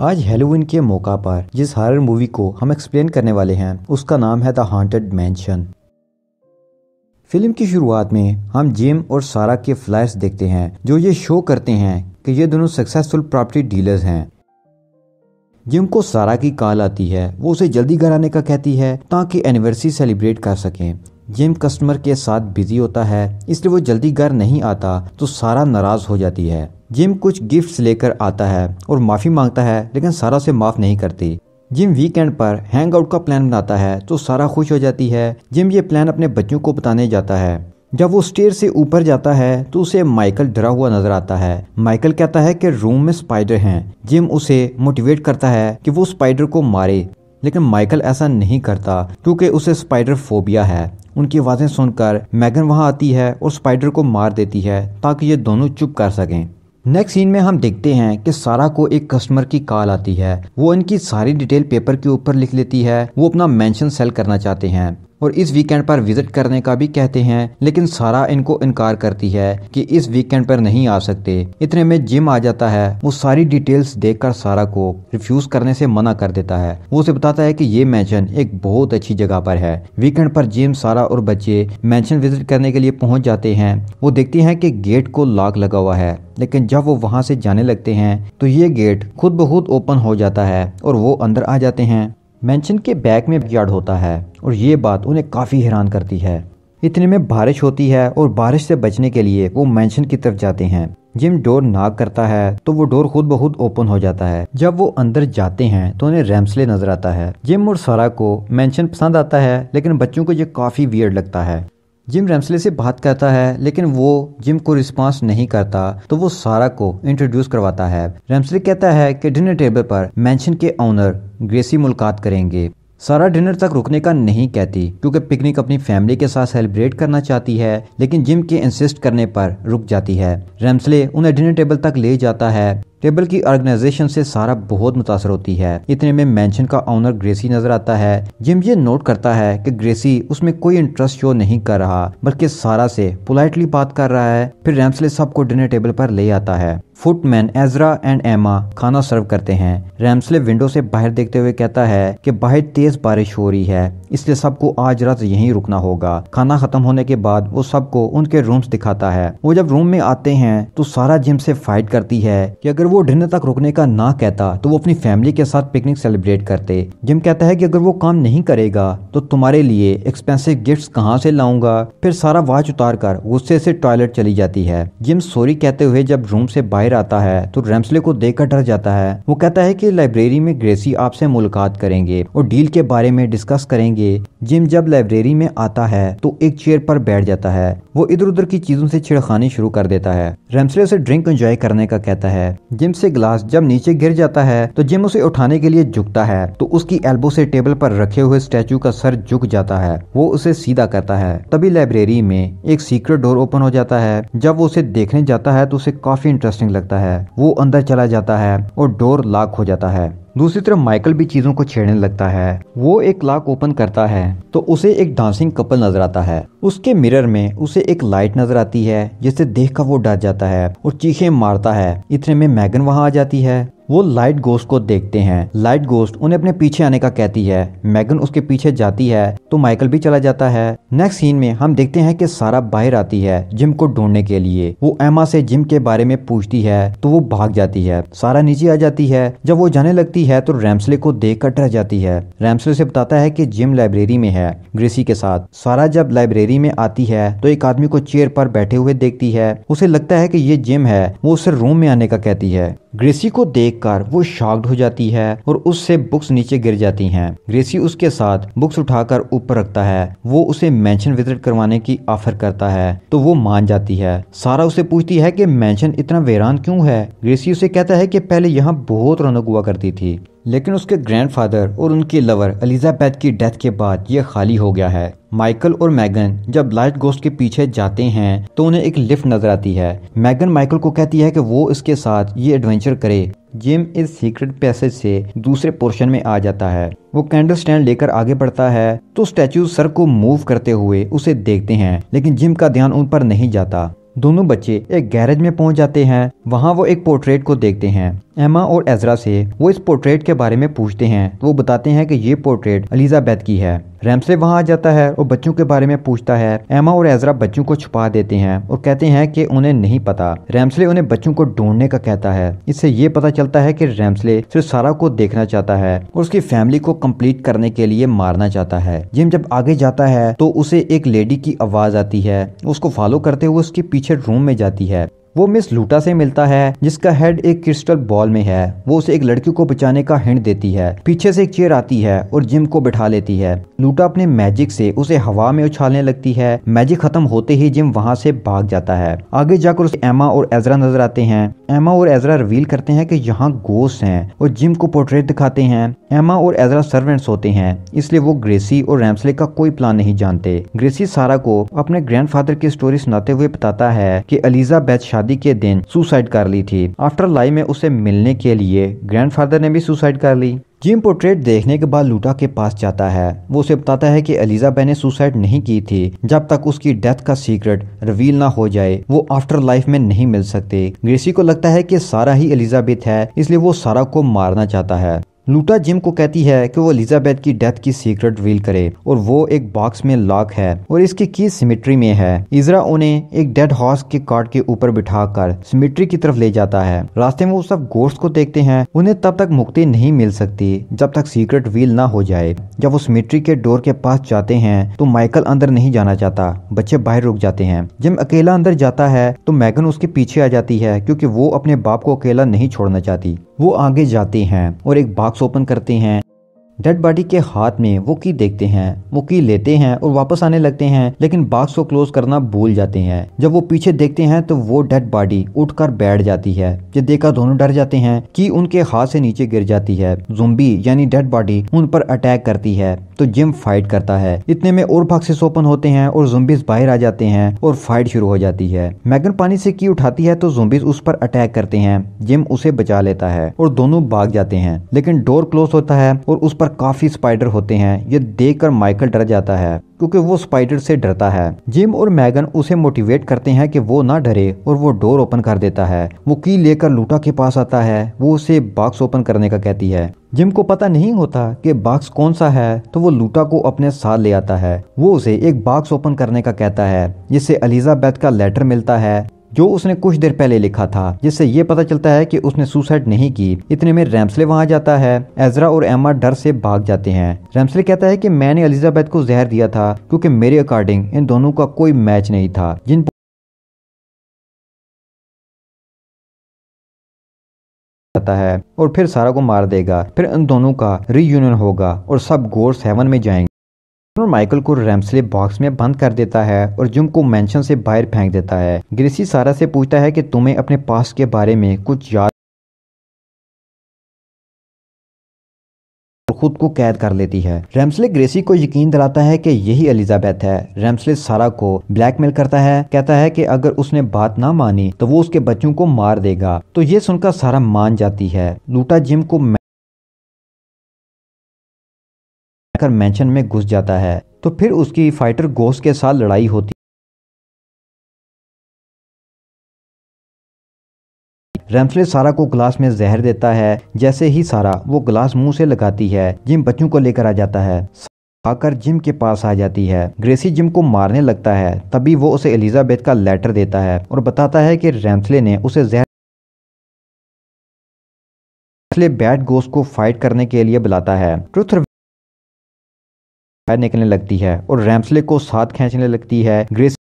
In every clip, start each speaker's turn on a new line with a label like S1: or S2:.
S1: आज हेलोविन के मौका पर जिस हॉरर मूवी को हम एक्सप्लेन करने वाले हैं उसका नाम है द हॉन्टेड मैंशन फिल्म की शुरुआत में हम जिम और सारा के फ्लैश देखते हैं जो ये शो करते हैं कि ये दोनों सक्सेसफुल प्रॉपर्टी डीलर्स हैं जिम को सारा की कॉल आती है वो उसे जल्दी घर आने का कहती है ताकि एनिवर्सरी सेलिब्रेट कर सकें जिम कस्टमर के साथ बिजी होता है इसलिए वो जल्दी घर नहीं आता तो सारा नाराज हो जाती है जिम कुछ गिफ्ट्स लेकर आता है और माफ़ी मांगता है लेकिन सारा उसे माफ़ नहीं करती जिम वीकेंड पर हैंग आउट का प्लान बनाता है तो सारा खुश हो जाती है जिम ये प्लान अपने बच्चों को बताने जाता है जब वो स्टेयर से ऊपर जाता है तो उसे माइकल डरा हुआ नजर आता है माइकल कहता है कि रूम में स्पाइडर हैं जिम उसे मोटिवेट करता है कि वो स्पाइडर को मारे लेकिन माइकल ऐसा नहीं करता क्योंकि उसे स्पाइडर फोबिया है उनकी आवाज़ें सुनकर मैगन वहां आती है और स्पाइडर को मार देती है ताकि ये दोनों चुप कर सकें नेक्स्ट सीन में हम देखते हैं कि सारा को एक कस्टमर की कॉल आती है वो इनकी सारी डिटेल पेपर के ऊपर लिख लेती है वो अपना मेंशन सेल करना चाहते हैं और इस वीकेंड पर विजिट करने का भी कहते हैं लेकिन सारा इनको इनकार करती है कि इस वीकेंड पर नहीं आ सकते इतने में जिम आ जाता है वो सारी डिटेल्स देखकर सारा को रिफ्यूज करने से मना कर देता है वो उसे बताता है कि ये मैंशन एक बहुत अच्छी जगह पर है वीकेंड पर जिम सारा और बच्चे मैंशन विजिट करने के लिए पहुंच जाते हैं वो देखते हैं कि गेट को लॉक लगा हुआ है लेकिन जब वो वहां से जाने लगते हैं तो ये गेट खुद बहुत ओपन हो जाता है और वो अंदर आ जाते हैं मैंशन के बैक में बैकयार्ड होता है और ये बात उन्हें काफ़ी हैरान करती है इतने में बारिश होती है और बारिश से बचने के लिए वो मैंशन की तरफ जाते हैं जिम डोर नाक करता है तो वो डोर खुद बहुत ओपन हो जाता है जब वो अंदर जाते हैं तो उन्हें रैम्सले नजर आता है जिम और सारा को मेंशन पसंद आता है लेकिन बच्चों को ये काफी वियर्ड लगता है जिम रेमसले से बात करता है लेकिन वो जिम को रिस्पांस नहीं करता तो वो सारा को इंट्रोड्यूस करवाता है रेमसले कहता है कि डिनर टेबल पर मेंशन के ऑनर ग्रेसी मुलाकात करेंगे सारा डिनर तक रुकने का नहीं कहती क्योंकि पिकनिक अपनी फैमिली के साथ सेलिब्रेट करना चाहती है लेकिन जिम के इंसिस्ट करने पर रुक जाती है रेमसले उन्हें डिनर टेबल तक ले जाता है टेबल की ऑर्गेनाइजेशन से सारा बहुत मुतासर होती है इतने में मेंशन का ऑनर ग्रेसी नजर आता है जिम ये नोट करता है कि ग्रेसी उसमें कोई इंटरेस्ट शो नहीं कर रहा बल्कि सारा से पोलाइटली बात कर रहा है फिर रैम्सले सबको डिनर टेबल पर ले आता है फुटमैन एजरा एंड एमा खाना सर्व करते हैं रैमसले विंडो से बाहर देखते हुए कहता है कि बाहर तेज बारिश हो रही है इसलिए सबको आज रात यहीं रुकना होगा खाना खत्म होने के बाद वो सबको उनके रूम्स दिखाता है वो जब रूम में आते हैं तो सारा जिम से फाइट करती है कि अगर वो डिनर तक रुकने का ना कहता तो वो अपनी फैमिली के साथ पिकनिक सेलिब्रेट करते जिम कहता है की अगर वो काम नहीं करेगा तो तुम्हारे लिए एक्सपेंसिव गिफ्ट कहाँ से लाऊंगा फिर सारा वाच उतार कर गुस्से से टॉयलेट चली जाती है जिम सोरी कहते हुए जब रूम से बाहर बाहर आता है तो रेम्सले को देखकर डर जाता है वो कहता है कि लाइब्रेरी में ग्रेसी आपसे मुलाकात करेंगे और डील के बारे में डिस्कस करेंगे जिम जब लाइब्रेरी में आता है तो एक चेयर पर बैठ जाता है वो इधर उधर की चीजों से छिड़खानी शुरू कर देता है रेम्सले उसे ड्रिंक एंजॉय करने का कहता है जिम से ग्लास जब नीचे गिर जाता है तो जिम उसे उठाने के लिए झुकता है तो उसकी एल्बो से टेबल पर रखे हुए स्टैचू का सर झुक जाता है वो उसे सीधा करता है तभी लाइब्रेरी में एक सीक्रेट डोर ओपन हो जाता है जब वो उसे देखने जाता है तो उसे काफी इंटरेस्टिंग लगता सकता है वो अंदर चला जाता है और डोर लॉक हो जाता है दूसरी तरफ माइकल भी चीजों को छेड़ने लगता है वो एक लॉक ओपन करता है तो उसे एक डांसिंग कपल नजर आता है उसके मिरर में उसे एक लाइट नजर आती है जिसे देख कर वो डर जाता है और चीखे मारता है इतने में मैगन वहाँ आ जाती है वो लाइट गोस्ट को देखते हैं लाइट गोस्ट उन्हें अपने पीछे आने का कहती है मैगन उसके पीछे जाती है तो माइकल भी चला जाता है नेक्स्ट सीन में हम देखते हैं कि सारा बाहर आती है जिम को ढूंढने के लिए वो एमा से जिम के बारे में पूछती है तो वो भाग जाती है सारा नीचे आ जाती है जब वो जाने लगती होती है तो रैमसले को देख कर डर जाती है रैमसले से बताता है कि जिम लाइब्रेरी में है ग्रेसी के साथ सारा जब लाइब्रेरी में आती है तो एक आदमी को चेयर पर बैठे हुए देखती है उसे लगता है कि ये जिम है वो उसे रूम में आने का कहती है ग्रेसी को देखकर वो शॉक्ड हो जाती है और उससे बुक्स नीचे गिर जाती है ग्रेसी उसके साथ बुक्स उठाकर ऊपर रखता है वो उसे मैंशन विजिट करवाने की ऑफर करता है तो वो मान जाती है सारा उसे पूछती है कि मैंशन इतना वेरान क्यों है ग्रेसी उसे कहता है कि पहले यहाँ बहुत रौनक हुआ करती थी लेकिन उसके ग्रैंडफादर और उनकी लवर एलिजाबैथ की डेथ के बाद यह खाली हो गया है माइकल और मैगन जब लाइट गोस्ट के पीछे जाते हैं तो उन्हें एक लिफ्ट नजर आती है मैगन माइकल को कहती है कि वो इसके साथ ये एडवेंचर करे जिम इस सीक्रेट पैसेज से दूसरे पोर्शन में आ जाता है वो कैंडल स्टैंड लेकर आगे बढ़ता है तो स्टैचू सर को मूव करते हुए उसे देखते हैं लेकिन जिम का ध्यान उन पर नहीं जाता दोनों बच्चे एक गैरेज में पहुंच जाते हैं वहां वो एक पोर्ट्रेट को देखते हैं एमा और एजरा से वो इस पोर्ट्रेट के बारे में पूछते हैं तो वो बताते हैं कि ये पोर्ट्रेट अलीजाबैथ की है रैमसे वहाँ आ जाता है और बच्चों के बारे में पूछता है एमा और एजरा बच्चों को छुपा देते हैं और कहते हैं कि उन्हें नहीं पता रैमसले उन्हें बच्चों को ढूंढने का कहता है इससे ये पता चलता है कि रैमसले सिर्फ सारा को देखना चाहता है और उसकी फैमिली को कंप्लीट करने के लिए मारना चाहता है जिम जब आगे जाता है तो उसे एक लेडी की आवाज आती है उसको फॉलो करते हुए उसके पीछे रूम में जाती है वो मिस लूटा से मिलता है जिसका हेड एक क्रिस्टल बॉल में है वो उसे एक लड़की को बचाने का हिंट देती है पीछे से एक चेयर आती है और जिम को बिठा लेती है लूटा अपने मैजिक से उसे हवा में उछालने लगती है मैजिक खत्म होते ही जिम वहाँ से भाग जाता है आगे जाकर उसे एमा और एजरा नजर आते हैं एमा और एजरा रिवील करते हैं कि यहाँ गोस्ट हैं और जिम को पोर्ट्रेट दिखाते हैं एमा और एजरा सर्वेंट्स होते हैं इसलिए वो ग्रेसी और रैमसले का कोई प्लान नहीं जानते ग्रेसी सारा को अपने ग्रैंडफादर की स्टोरी सुनाते हुए बताता है कि अलीजा बैच शादी के दिन सुसाइड कर ली थी आफ्टर लाइफ में उसे मिलने के लिए ग्रैंडफादर ने भी सुसाइड कर ली जिम पोर्ट्रेट देखने के बाद लूटा के पास जाता है वो उसे बताता है कि एलिजाबेथ ने सुसाइड नहीं की थी जब तक उसकी डेथ का सीक्रेट रिवील ना हो जाए वो आफ्टर लाइफ में नहीं मिल सकते ग्रेसी को लगता है कि सारा ही एलिजाबेथ है इसलिए वो सारा को मारना चाहता है लूटा जिम को कहती है कि वो एलिजाबेथ की डेथ की सीक्रेट रिवील करे और वो एक बॉक्स में लॉक है और इसकी की सिमिट्री में है इजरा उन्हें एक डेड हॉर्स के कार्ड के ऊपर बिठाकर सिमिट्री की तरफ ले जाता है रास्ते में वो सब गोश्त को देखते हैं उन्हें तब तक मुक्ति नहीं मिल सकती जब तक सीक्रेट रिवील ना हो जाए जब वो सिमिट्री के डोर के पास जाते हैं तो माइकल अंदर नहीं जाना चाहता बच्चे बाहर रुक जाते हैं जिम अकेला अंदर जाता है तो मैगन उसके पीछे आ जाती है क्योंकि वो अपने बाप को अकेला नहीं छोड़ना चाहती वो आगे जाते हैं और एक बॉक्स ओपन करते हैं डेड बॉडी के हाथ में वो की देखते हैं वो की लेते हैं और वापस आने लगते हैं लेकिन बॉक्स को क्लोज करना भूल जाते हैं जब वो पीछे देखते हैं तो वो डेड बॉडी उठकर बैठ जाती है जब देखा दोनों डर जाते हैं कि उनके हाथ से नीचे गिर जाती है जुम्बी यानी डेड बॉडी उन पर अटैक करती है तो जिम फाइट करता है इतने में और बॉक्सेस ओपन होते हैं और जुम्बिस बाहर आ जाते हैं और फाइट शुरू हो जाती है मैगन पानी से की उठाती है तो जुम्बिस उस पर अटैक करते हैं जिम उसे बचा लेता है और दोनों भाग जाते हैं लेकिन डोर क्लोज होता है और उस पर काफ़ी स्पाइडर होते हैं ये देखकर माइकल डर जाता है क्योंकि वो स्पाइडर से डरता है जिम और मैगन उसे मोटिवेट करते हैं कि वो ना डरे और वो डोर ओपन कर देता है वो की लेकर लूटा के पास आता है वो उसे बॉक्स ओपन करने का कहती है जिम को पता नहीं होता कि बॉक्स कौन सा है तो वो लूटा को अपने साथ ले आता है वो उसे एक बॉक्स ओपन करने का कहता है जिससे अलीजाबैथ का लेटर मिलता है जो उसने कुछ देर पहले लिखा था जिससे ये पता चलता है कि उसने सुसाइड नहीं की इतने में रैम्सले वहां जाता है एजरा और एमा डर से भाग जाते हैं रैम्सले कहता है कि मैंने अलिजाबैथ को जहर दिया था क्योंकि मेरे अकॉर्डिंग इन दोनों का कोई मैच नहीं था जिन जाता है और फिर सारा को मार देगा फिर इन दोनों का रीयूनियन होगा और सब गोर सेवन में जाएंगे और माइकल को रैमसले बॉक्स में बंद कर देता है और जुम को मेंशन से बाहर फेंक देता है ग्रेसी सारा से पूछता है कि तुम्हें अपने पास के बारे में कुछ याद खुद को कैद कर लेती है रैमसले ग्रेसी को यकीन दिलाता है कि यही एलिजाबेथ है रैमसले सारा को ब्लैकमेल करता है कहता है कि अगर उसने बात ना मानी तो वो उसके बच्चों को मार देगा तो ये सुनकर सारा मान जाती है लूटा जिम को जाकर मैंशन में घुस जाता है तो फिर उसकी फाइटर गोस के साथ लड़ाई होती रेमसले सारा को ग्लास में जहर देता है जैसे ही सारा वो ग्लास मुंह से लगाती है जिम बच्चों को लेकर आ जाता है आकर जिम के पास आ जाती है ग्रेसी जिम को मारने लगता है तभी वो उसे एलिजाबेथ का लेटर देता है और बताता है कि रैमसले ने उसे जहर इसलिए बैट गोस को फाइट करने के लिए बुलाता है ट्रुथ बाहर निकलने लगती है और रैम्सले को साथ खींचने लगती है ग्रेस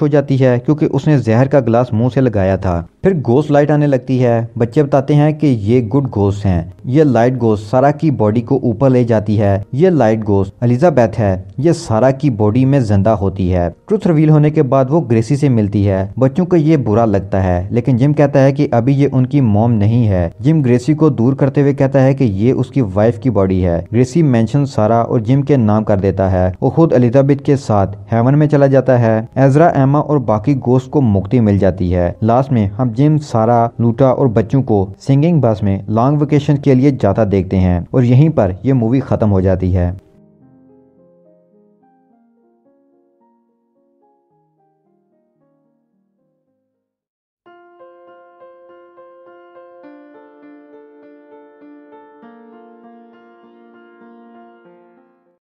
S1: हो जाती है क्योंकि उसने जहर का ग्लास मुंह से लगाया था फिर गोस्ट लाइट आने लगती है बच्चे बताते हैं कि ये गुड गोस्ट हैं ये लाइट गोस्ट सारा की बॉडी को ऊपर ले जाती है ये लाइट गोस्ट एलिजाबैथ है ये सारा की बॉडी में जिंदा होती है ट्रुथ रिवील होने के बाद वो ग्रेसी से मिलती है बच्चों को ये बुरा लगता है लेकिन जिम कहता है की अभी ये उनकी मोम नहीं है जिम ग्रेसी को दूर करते हुए कहता है की ये उसकी वाइफ की बॉडी है ग्रेसी मेंशन सारा और जिम के नाम कर देता है वो खुद अलिजाबेथ के साथ हेवन में चला जाता है एजरा एमा और बाकी गोस्ट को मुक्ति मिल जाती है लास्ट में हम जिम सारा लूटा और बच्चों को सिंगिंग बस में लॉन्ग वेकेशन के लिए जाता देखते हैं और यहीं पर यह मूवी खत्म हो जाती है